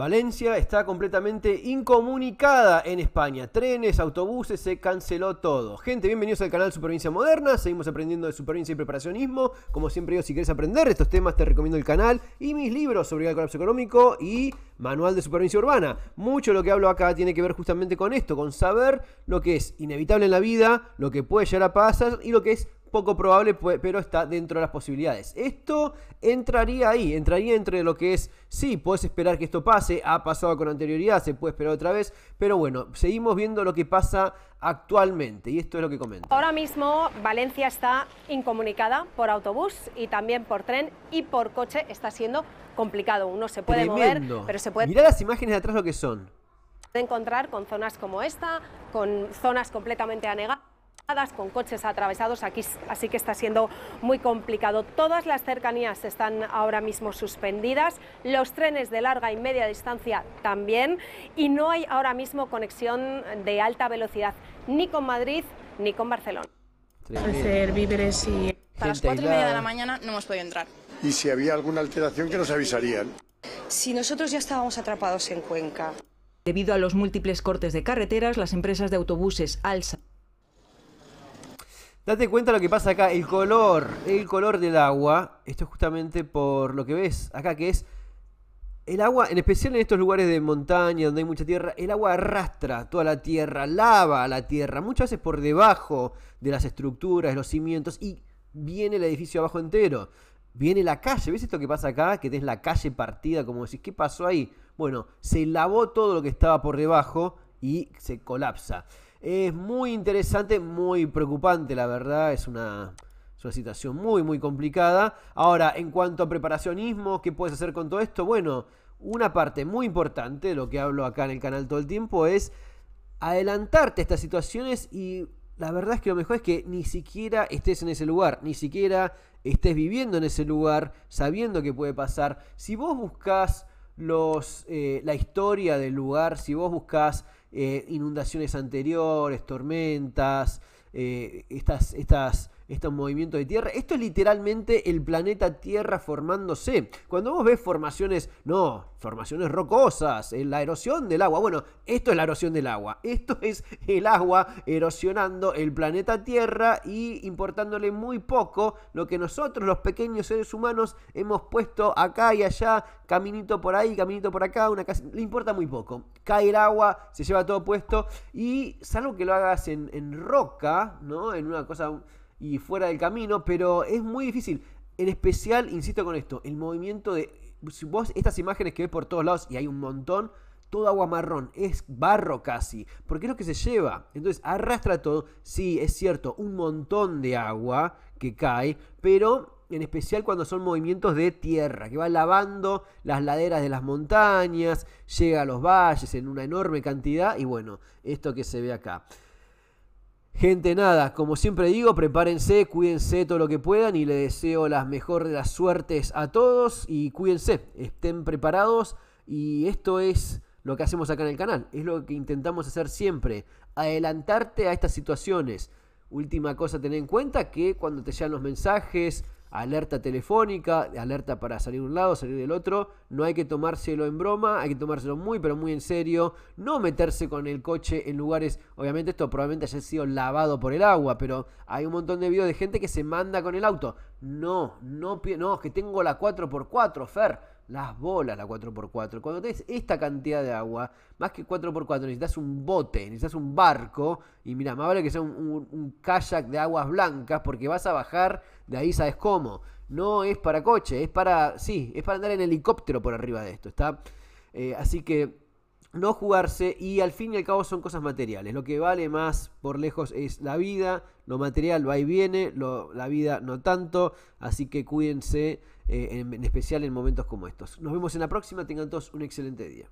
Valencia está completamente incomunicada en España. Trenes, autobuses, se canceló todo. Gente, bienvenidos al canal Supervivencia Moderna. Seguimos aprendiendo de supervivencia y preparacionismo. Como siempre digo, si quieres aprender estos temas, te recomiendo el canal y mis libros sobre el colapso económico y manual de supervivencia urbana. Mucho lo que hablo acá tiene que ver justamente con esto, con saber lo que es inevitable en la vida, lo que puede llegar a pasar y lo que es poco probable, pues, pero está dentro de las posibilidades. Esto entraría ahí, entraría entre lo que es, sí, puedes esperar que esto pase, ha pasado con anterioridad, se puede esperar otra vez, pero bueno, seguimos viendo lo que pasa actualmente y esto es lo que comento. Ahora mismo Valencia está incomunicada por autobús y también por tren y por coche está siendo complicado, uno se puede mover, pero se puede... Mirá las imágenes de atrás lo que son. De encontrar con zonas como esta, con zonas completamente anegadas con coches atravesados aquí, así que está siendo muy complicado. Todas las cercanías están ahora mismo suspendidas, los trenes de larga y media distancia también, y no hay ahora mismo conexión de alta velocidad ni con Madrid ni con Barcelona. Hacer víveres y... A las cuatro y media de la mañana no hemos podido entrar. Y si había alguna alteración que nos avisarían. Si nosotros ya estábamos atrapados en Cuenca. Debido a los múltiples cortes de carreteras, las empresas de autobuses, Alsa, Date cuenta lo que pasa acá, el color, el color del agua, esto es justamente por lo que ves acá, que es el agua, en especial en estos lugares de montaña donde hay mucha tierra, el agua arrastra toda la tierra, lava la tierra, muchas veces por debajo de las estructuras, los cimientos, y viene el edificio abajo entero. Viene la calle, ¿ves esto que pasa acá? Que es la calle partida, como decís, ¿qué pasó ahí? Bueno, se lavó todo lo que estaba por debajo y se colapsa. Es muy interesante, muy preocupante, la verdad. Es una, situación muy, muy complicada. Ahora, en cuanto a preparacionismo, ¿qué puedes hacer con todo esto? Bueno, una parte muy importante lo que hablo acá en el canal todo el tiempo es adelantarte a estas situaciones y la verdad es que lo mejor es que ni siquiera estés en ese lugar, ni siquiera estés viviendo en ese lugar, sabiendo que puede pasar. Si vos buscas los, eh, la historia del lugar, si vos buscás eh, inundaciones anteriores, tormentas, eh, estas, estas estos movimiento de tierra. Esto es literalmente el planeta Tierra formándose. Cuando vos ves formaciones, no, formaciones rocosas, la erosión del agua. Bueno, esto es la erosión del agua. Esto es el agua erosionando el planeta Tierra y importándole muy poco lo que nosotros, los pequeños seres humanos, hemos puesto acá y allá, caminito por ahí, caminito por acá, una casa. Le importa muy poco. Cae el agua, se lleva todo puesto y salvo que lo hagas en, en roca, ¿no? En una cosa y fuera del camino, pero es muy difícil. En especial, insisto con esto, el movimiento de... vos estas imágenes que ves por todos lados, y hay un montón, todo agua marrón, es barro casi, porque es lo que se lleva. Entonces arrastra todo, sí, es cierto, un montón de agua que cae, pero en especial cuando son movimientos de tierra, que va lavando las laderas de las montañas, llega a los valles en una enorme cantidad, y bueno, esto que se ve acá. Gente, nada, como siempre digo, prepárense, cuídense todo lo que puedan y les deseo las mejor de las suertes a todos y cuídense, estén preparados y esto es lo que hacemos acá en el canal, es lo que intentamos hacer siempre, adelantarte a estas situaciones. Última cosa a tener en cuenta que cuando te llegan los mensajes, alerta telefónica, alerta para salir de un lado, salir del otro. No hay que tomárselo en broma, hay que tomárselo muy, pero muy en serio. No meterse con el coche en lugares, obviamente esto probablemente haya sido lavado por el agua, pero hay un montón de videos de gente que se manda con el auto. No, no, no, que tengo la 4x4, Fer las bolas la 4x4. Cuando tenés esta cantidad de agua, más que 4x4, necesitas un bote, necesitas un barco. Y mira, más vale que sea un, kayak de aguas blancas porque vas a bajar de ahí, sabes cómo. No es para coche, es para. Sí, es para andar en helicóptero por arriba de esto, ¿está? Eh, así que no jugarse y al fin y al cabo son cosas materiales. Lo que vale más por lejos es la vida, lo material va y viene, la vida no tanto, así que cuídense eh, en especial en momentos como estos. Nos vemos en la próxima, tengan todos un excelente día.